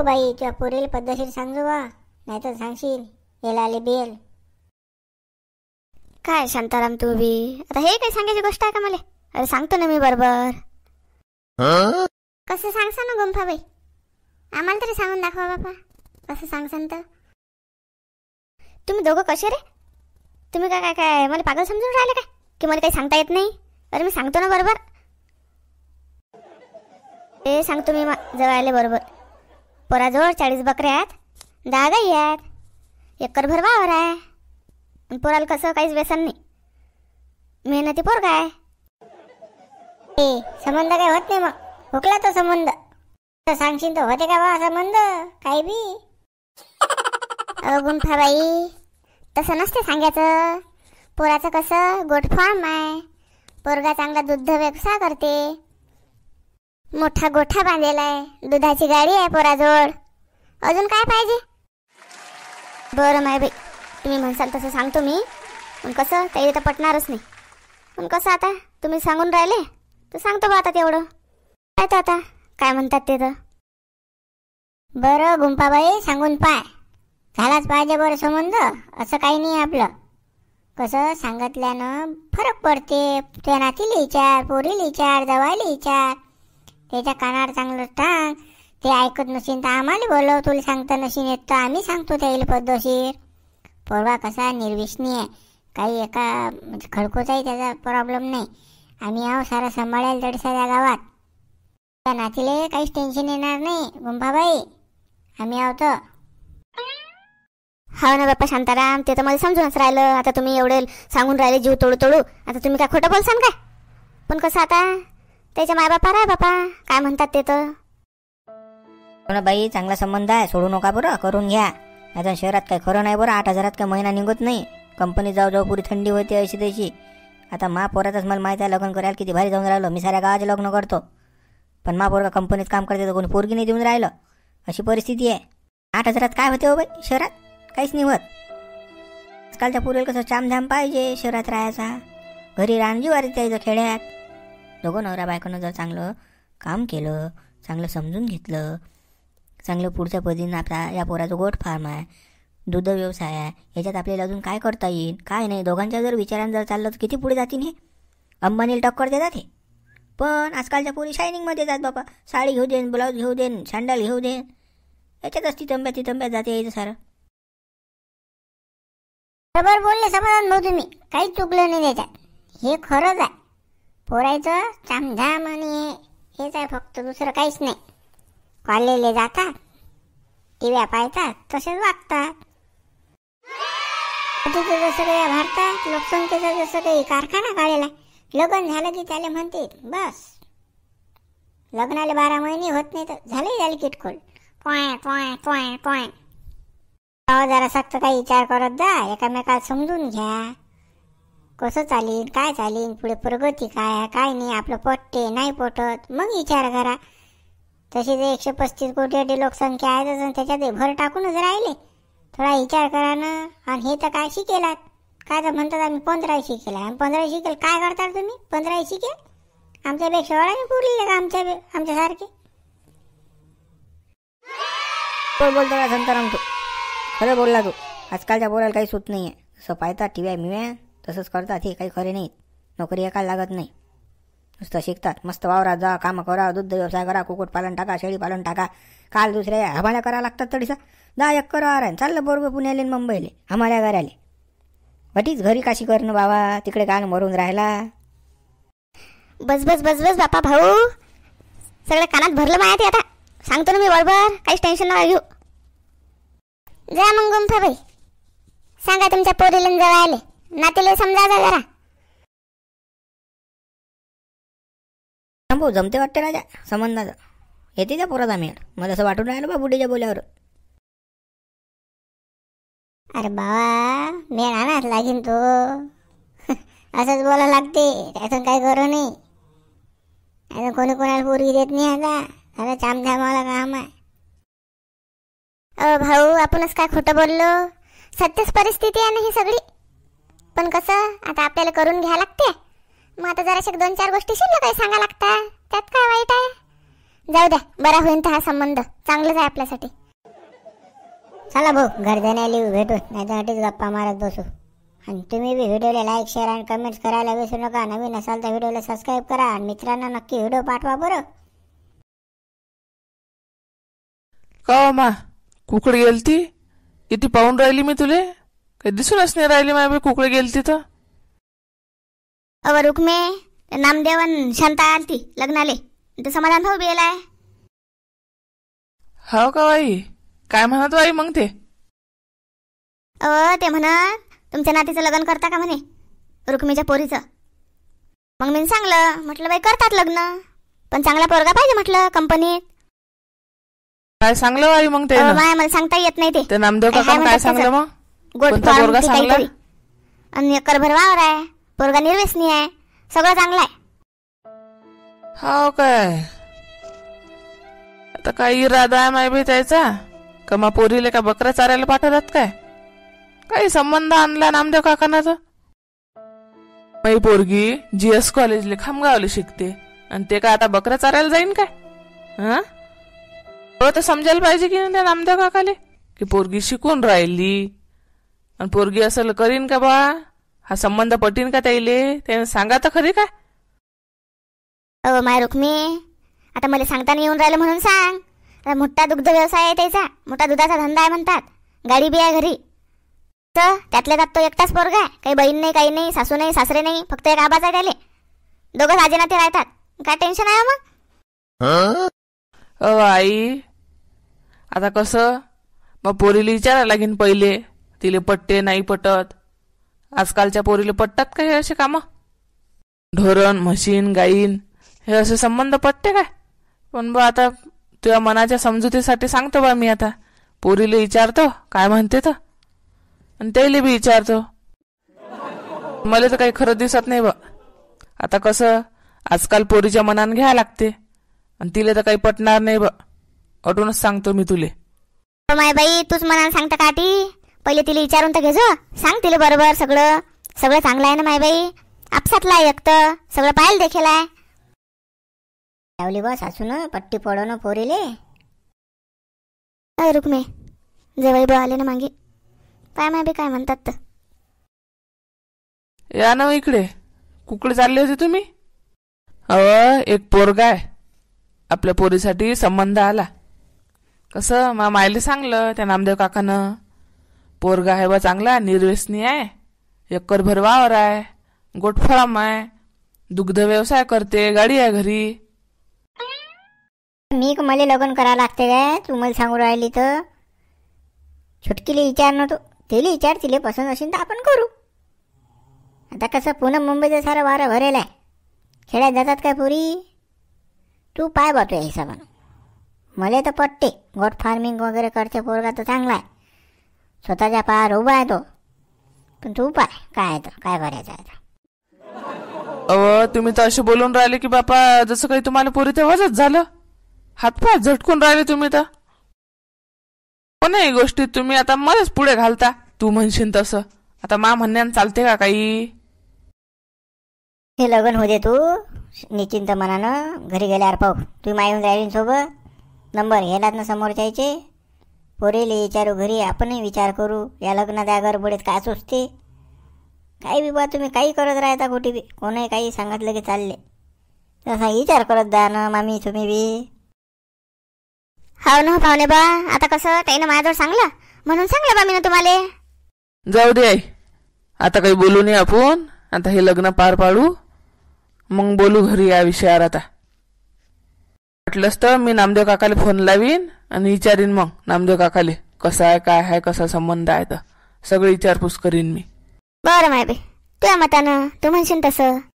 नको बाई तुझ्या पुरेल पद्धतशीर सांगू वा नाहीतर सांगशील याला आले बेल काय शांताराम तू बी आता हे काय सांगायची गोष्ट आहे का मला अरे सांगतो ना मी बरोबर कसं सांगसा ना गुंफा बाई आम्हाला तरी सांगून दाखवा बापा कसं सांगसान तर तुम्ही दोघं कसे रे तुम्ही काय काय काय मला पागल समजून राहिले काय की मला काही सांगता येत नाही अरे मी सांगतो ना बरोबर ए सांगतो मी जवळ आले बरोबर पोराजवळ चाळीस बकऱ्या आहेत दहा गाई आहेत एकरभर वावर आहे पोराला कसं काहीच व्यसन नाही मेहनती पोर काय संबंध काय होत नाही मग हुकला तो संबंध तर सांगशील तर होते का बा संबंध काही बी गुंफा बाई तसं नसते सांगायचं पोराचं कसं गोट फार्म आहे पोरगा चांगला दुग्ध व्यवसाय करते मोठा गोठा बांधलेला आहे दुधाची गाडी आहे पोराजवळ अजून काय पाहिजे बरं माय बाई तुम्ही म्हणसाल तसं सांगतो मी पण कसं काही तर पटणारच नाही पण कसं आता तुम्ही सांगून राहिले तर सांगतो बा आता तेवढं काय तर आता काय म्हणतात ते तर बरं गुंपाबाई सांगून पाय झालाच पाहिजे बरं संबंध असं काही नाही आपलं कसं सांगितल्यानं फरक पडते त्या नातीला विचार पोरीला विचार जवायला विचार त्याच्या कानावर चांगलं टाक ते ऐकत नसेल तर आम्हाला बोलव तुला सांगता नसेल येत आम्ही सांगतो त्याला पद्धतशीर पोरवा कसा निर्विष्णी आहे काही एका म्हणजे खडकोचाही त्याचा प्रॉब्लेम नाही आम्ही आहो सारा सांभाळायला दडसा गावात त्या नातीले काहीच टेन्शन येणार नाही गुंफाबाई आम्ही आहोत हो ना बाप्पा शांताराम ते तर मला समजूनच राहिलं आता तुम्ही एवढे सांगून राहिले जीव तोडू तोडू आता तुम्ही काय खोटं बोलसान काय पण कसं आता त्याच्या बापा राय बापा काय म्हणतात ते तर बाई चांगला संबंध आहे सोडू नका बरं करून घ्या आता शहरात काय खरं नाही बरं आठ हजारात काय महिना निघत नाही कंपनी जाऊ जाऊ पुरी थंडी होते अशी तशी आता मा पोरातच मला माहिती आहे लग्न करायला किती भारी जाऊन राहिलो मी साऱ्या गावाचे लग्न करतो पण मा पोरगा कंपनीत काम करते तर कोणी पोरगी नाही देऊन राहिलं अशी परिस्थिती आहे आठ हजारात काय होते हो बाई शहरात काहीच नाही होत आजकालच्या पुरेल कसं चामधाम पाहिजे शहरात राहायचा घरी रानजीवारी त्याचं खेड्यात दोघं नवरा बायकोनं जर चांगलं काम केलं चांगलं समजून घेतलं चांगलं पुढच्या पद्धतीनं आपला या पोराचं गोट फार्म आहे दुध व्यवसाय आहे याच्यात आपल्याला अजून काय करता येईल काय नाही दोघांच्या जर विचारांनी जर चाललं तर किती पुढे जातील हे अंबानील टक्कर देतात हे पण आजकालच्या पोरी शायनिंगमध्ये जात बाबा साडी घेऊ देन ब्लाऊज घेऊ देन सँडल घेऊ देन याच्यातच असती तंब्या ती जाते यायचं सारं बरोबर बोलले समाधान भाऊ तुम्ही काही चुकलं नाही त्याच्यात हे खरंच आहे पोरायचं चामझाम आणि हेच आहे फक्त दुसरं काहीच नाही कॉलेजले जातात टिव्या पाहतात तसेच वागतात तिथे जसं काही भारतात लोकसंख्येचा जसं काही कारखाना काढलेला लग्न झालं की त्याला म्हणते बस लग्नाला बारा महिने होत नाही तर झाले झाले किटकोल टॉय टॉय टॉय टॉय जरा सक्त काही विचार करत जा एकामेकाला समजून घ्या कसं चालीन काय चालीन पुढे प्रगती काय काय नाही आपलं पटते नाही पटत मग विचार करा तशी जे एकशे पस्तीस कोटी लोकसंख्या आहे तसं त्याच्यात भर टाकूनच राहिले थोडा विचार करा ना आणि हे तर काय शिकेलात काय तर म्हणतात आम्ही पंधराही शिकेला आणि पंधरा शिकेल काय करता तुम्ही पंधराही शिकेल आमच्यापेक्षा वडाने पुरले का आमच्या आमच्यासारखे बोलतो का तू खरं बोलला तू आजकालच्या बोलायला काही सुत नाही आहे असं पाहता टी मिव्या तसंच करतात हे काही खरे नाहीत नोकरी एका लागत नाही नुसतं शिकतात मस्त वावरात जा कामं करा दुग्ध व्यवसाय करा पालन टाका शेळी पालन टाका काल दुसऱ्या आम्हाला करा लागतात तडीसा जा एक करा चाललं बरोबर पुण्याले मुंबईले हमाल्या घराले वटीच घरी काशी करणं बाबा तिकडे कान मरून राहिला बस बस बस बस बापा भाऊ सगळं कानात भरलं माया ते आता सांगतो ना मी बरोबर काहीच टेन्शन नाही घेऊ जा मग भाई सांगा तुमच्या पोरीला जवळ आले नातेले समजा जरा भाऊ जमते वाटते राजा संबंधाचं येते त्या पोराचा मेळ मला असं वाटून राहिलं बा बुढीच्या बोल्यावर अरे बाबा मेळ आणाच लागेल तो असंच बोला लागते त्यातून काय करू नाही आता कोणी कोणाला पोरगी देत नाही आता अरे चाम थांबावला काम आहे अ भाऊ आपणच काय खोटं बोललो सत्यच परिस्थिती आहे ना ही सगळी पण कसं आता आपल्याला करून घ्या लागते मग आता जराशक दोन चार गोष्टी शिल्लक आहे सांगा लागता त्यात काय वाईट आहे जाऊ द्या बरा होईल तर हा संबंध चांगलाच आहे आपल्यासाठी चला भाऊ घर लिव्ह भेटू नाही त्यासाठीच गप्पा मारत बसू आणि तुम्ही बी व्हिडिओला लाईक शेअर आणि कमेंट्स करायला विसरू नका नवीन असाल तर व्हिडिओला सबस्क्राईब करा आणि मित्रांना नक्की व्हिडिओ पाठवा बरं का हो कुकड गेलती किती पाहून राहिली मी तुले काही दिसूनच नाही राहिली माय बाई कुकडे गेली तिथं अव रुक्मे नामदेवन शांता आलती लग्नाले ते समाधान भाऊ बेलाय हो का बाई काय म्हणत बाई मग ते अ ते म्हणत तुमच्या नातीचं लग्न करता का म्हणे रुक्मीच्या पोरीचं मग मी सांगलं म्हटलं बाई करतात लग्न पण चांगला पोरगा पाहिजे म्हटलं कंपनीत काय सांगलं बाई मग ते अ, मला सांगता येत नाही ते ते नामदेव काय सांगलं मग कोणता पोरगा चांगला? आणि एकर भरवावर आहे पोरगा निर्व्यसनी आहे सगळं चांगलं आहे हाव काय आता काही इरादा आहे माय बी त्याचा का मग पोरीले का बकरा चारायला पाठवतात काय काही संबंध आणला नामदेव काकांना तर पोरगी जी एस कॉलेजले खामगावले शिकते आणि ते काय आता बकरा चारायला जाईन काय हा तर समजायला पाहिजे की नाही त्या नामदेव काकाले की पोरगी शिकून राहिली आणि पोरगी असं करीन का बा हा संबंध पटीन का त्याईले ते सांगा तर खरी का अहो माय रुक्मी आता मला सांगताना येऊन राहिलं म्हणून सांग तर मोठा दुग्ध व्यवसाय आहे त्याचा मोठा दुधाचा धंदा आहे म्हणतात गाडी बी आहे घरी तर त्यातल्या त्यात तो एकटाच पोरगा आहे काही बहीण नाही काही नाही सासू नाही सासरे नाही फक्त एक आबाच आहे त्याले दोघं ना ते राहतात काय टेन्शन आहे हो मग अ आई आता कसं मग पोरीला विचारायला लागेन पहिले तिले पट्टे नाही पटत आजकालच्या पोरीला पटतात का हे असे काम ढोरण म्हशीन गाईन हे असे संबंध पटते काय पण बा आता तुझ्या मनाच्या समजुतीसाठी सांगतो बा मी आता पोरीले विचारतो काय म्हणते तर आणि त्याला बी विचारतो मला तर काही खरं दिसत नाही बा आता कसं आजकाल पोरीच्या मनाने घ्या लागते आणि तिला तर काही पटणार नाही बा अटूनच सांगतो मी तुले माय बाई तूच मनाला सांगता का ती पहिले तिला विचारून तर घेजो सांग तिला बरोबर सगळं सगळं चांगलं आहे ना मायबाई आपसातला आहे एकत सगळं पाहायला देखील आहे बस सासून पट्टी पडवणं पोरीले काय रुक्मे जे बा आले ना मागे काय माहिती काय म्हणतात या ना इकडे कुकडे चालले होते तुम्ही अ एक पोरगा आहे आपल्या पोरीसाठी संबंध आला कसं मा मायले सांगलं त्या नामदेव काकानं पोरगा आहे बा चांगला निर्व्यसनी आहे एकरभर वावर आहे गोठफाम आहे दुग्ध व्यवसाय करते गाडी आहे घरी मी मला लग्न करा लागते काय तू मला सांगू राहिली तर छुटकीले विचार नव्हतो तू तिला विचार तिले पसंत असेल तर आपण करू आता कसं पुन्हा मुंबईचं सारं वारं भरेल आहे खेड्यात जातात काय पुरी तू पाय बा या हिसाबानं मला तर पटते गोट फार्मिंग वगैरे करते पोरगा तर चांगला आहे स्वतःच्या पायावर उभा आहे तो पण तू पाय काय तर काय करायचं आहे अहो तुम्ही तर असे बोलून राहिले की बापा जसं काही तुम्हाला पोरी तेव्हाच झालं हातपाय झटकून राहिले तुम्ही तर कोणाही गोष्टी तुम्ही आता मध्येच पुढे घालता तू म्हणशील तसं आता मा म्हणण्यानं चालते का काही हे लगन होते तू निश्चिंत मनानं घरी गेल्यावर पाहू तुम्ही मायून राहिली सोबत नंबर घेलात ना समोर जायचे पोरेले विचारू घरी आपणही विचार करू या लग्नात या गरबडीत काय सुचते काही बी बा तुम्ही काही करत राहता कुठे बी कोणी काही सांगितलं की चालले तसा विचार करत जा ना मामी तुम्ही बी हाव ना पाहुणे बा आता कसं ना माझ्याजवळ सांगलं म्हणून सांगलं बा मी ना तुम्हाला जाऊ दे आता काही बोलू नये आपण आता हे लग्न पार पाडू मग बोलू घरी या विषयावर आता वाटलंच तर मी नामदेव काकाले फोन लावीन आणि विचारीन मग नामदेव काकाले कसा आहे काय आहे कसा संबंध आहे तर सगळी विचारपूस करीन मी बरं माहिती तुझ्या मतानं तू म्हणशील तसं